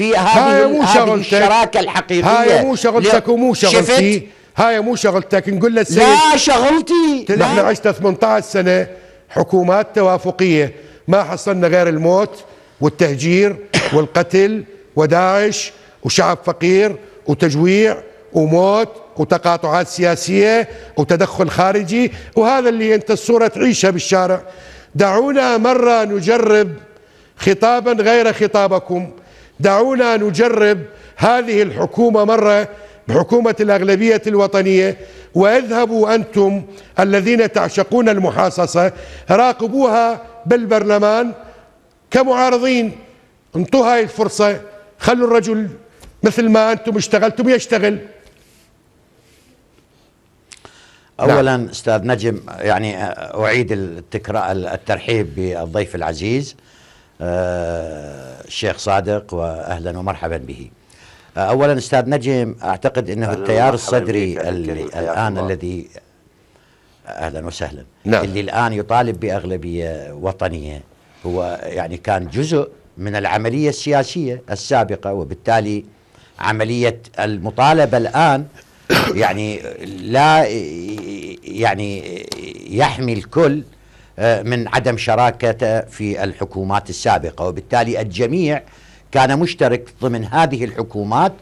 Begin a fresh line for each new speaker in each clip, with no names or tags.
في هذه, مو هذه الشراكه
الحقيقيه هاي مو شغلتك ومو شغلتي
هاي مو شغلتك نقول للسيد لا شغلتي نحن عشت 18 سنه حكومات توافقيه ما حصلنا غير الموت والتهجير والقتل وداعش وشعب فقير وتجويع وموت وتقاطعات سياسية وتدخل خارجي وهذا اللي أنت الصورة تعيشها بالشارع دعونا مرة نجرب خطابا غير خطابكم دعونا نجرب هذه الحكومة مرة بحكومة الأغلبية الوطنية واذهبوا أنتم الذين تعشقون المحاصصة راقبوها بالبرلمان كمعارضين انطوا هاي الفرصة خلوا الرجل مثل ما أنتم اشتغلتم يشتغل
نعم. اولا نعم. استاذ نجم يعني اعيد التكرار الترحيب بالضيف العزيز الشيخ آه، صادق واهلا ومرحبا به. آه، اولا استاذ نجم اعتقد انه التيار الصدري الان الذي اهلا وسهلا نعم. اللي الان يطالب باغلبيه وطنيه هو يعني كان جزء من العمليه السياسيه السابقه وبالتالي عمليه المطالبه الان يعني لا يعني يحمي الكل آه، من عدم شراكته في الحكومات السابقة وبالتالي الجميع كان مشترك ضمن هذه الحكومات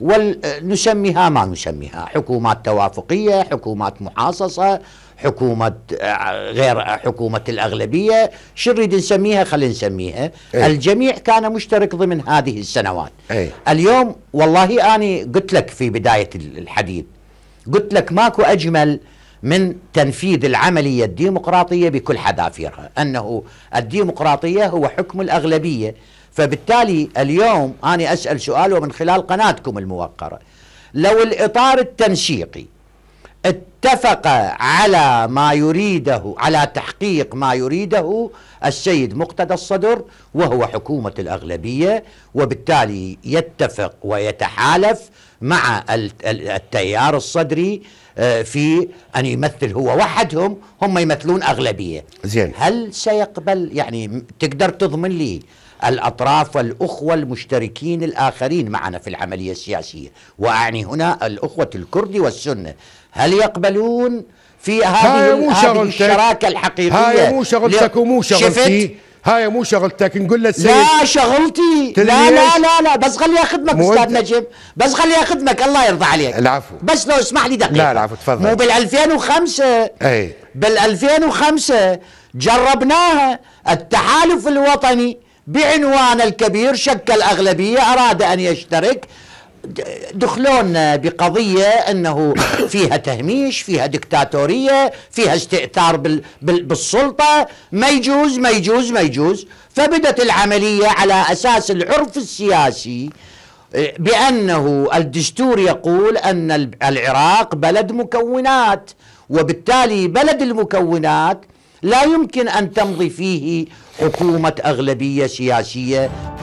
ونسميها ما نسميها حكومات توافقية حكومات محاصصة حكومة آه، غير آه، حكومة الأغلبية شو نريد نسميها خلينا نسميها أي. الجميع كان مشترك ضمن هذه السنوات أي. اليوم والله أنا قلت لك في بداية الحديث قلت لك ماكو أجمل من تنفيذ العملية الديمقراطية بكل حذافيرها أنه الديمقراطية هو حكم الأغلبية فبالتالي اليوم أنا أسأل سؤال ومن خلال قناتكم الموقرة لو الإطار التنسيقي اتفق على ما يريده على تحقيق ما يريده السيد مقتدى الصدر وهو حكومة الأغلبية وبالتالي يتفق ويتحالف مع التيار الصدري آه، في أن يمثل هو وحدهم هم يمثلون أغلبية زين. هل سيقبل يعني تقدر تضمن لي الأطراف والأخوة المشتركين الآخرين معنا في العملية السياسية وأعني هنا الأخوة الكردي والسنة
هل يقبلون في هذه, هاي مو هذه الشراكة الحقيقية هاي مو شغلتك ومو شغلتي هاي مو شغلتك نقول له السيد لا شغلتي لا لا لا لا بس خليني اخدمك استاذ نجم بس خليني اخدمك الله يرضى عليك العفو بس لو اسمح لي دقيقه لا العفو تفضل مو بال 2005 اي
بال 2005 جربناها التحالف الوطني بعنوان الكبير شكل أغلبية أراد أن يشترك دخلونا بقضية أنه فيها تهميش فيها دكتاتورية فيها استئثار بال بال بالسلطة ما يجوز ما يجوز ما يجوز فبدت العملية على أساس العرف السياسي آه، بأنه الدستور يقول أن العراق بلد مكونات وبالتالي بلد المكونات لا يمكن أن تمضي فيه حكومة أغلبية سياسية